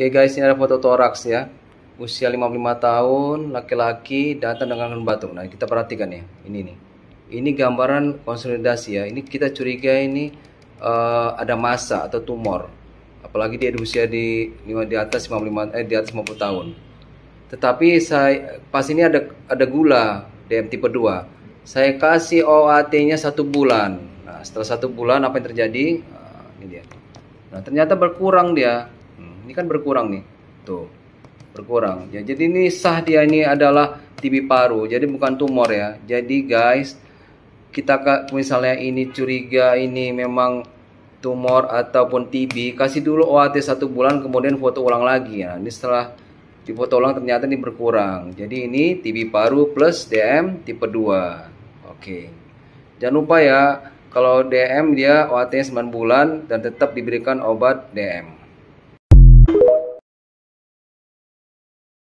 Oke guys, ini ada foto toraks ya. Usia 55 tahun, laki-laki, datang dengan batuk. Nah, kita perhatikan ya. Ini nih. Ini gambaran konsolidasi ya. Ini kita curiga ini uh, ada masa atau tumor. Apalagi dia di usia di di atas 55 eh di atas 50 tahun. Tetapi saya pas ini ada ada gula DM tipe 2. Saya kasih OAT-nya satu bulan. Nah, setelah satu bulan apa yang terjadi? Nah, ini dia. Nah, ternyata berkurang dia ini kan berkurang nih tuh berkurang ya jadi ini sah dia ini adalah TB paru jadi bukan tumor ya jadi guys kita misalnya ini curiga ini memang tumor ataupun TB kasih dulu OAT satu bulan kemudian foto ulang lagi ya ini setelah di foto ulang ternyata ini berkurang jadi ini TB paru plus DM tipe 2 oke jangan lupa ya kalau DM dia OAT 9 bulan dan tetap diberikan obat DM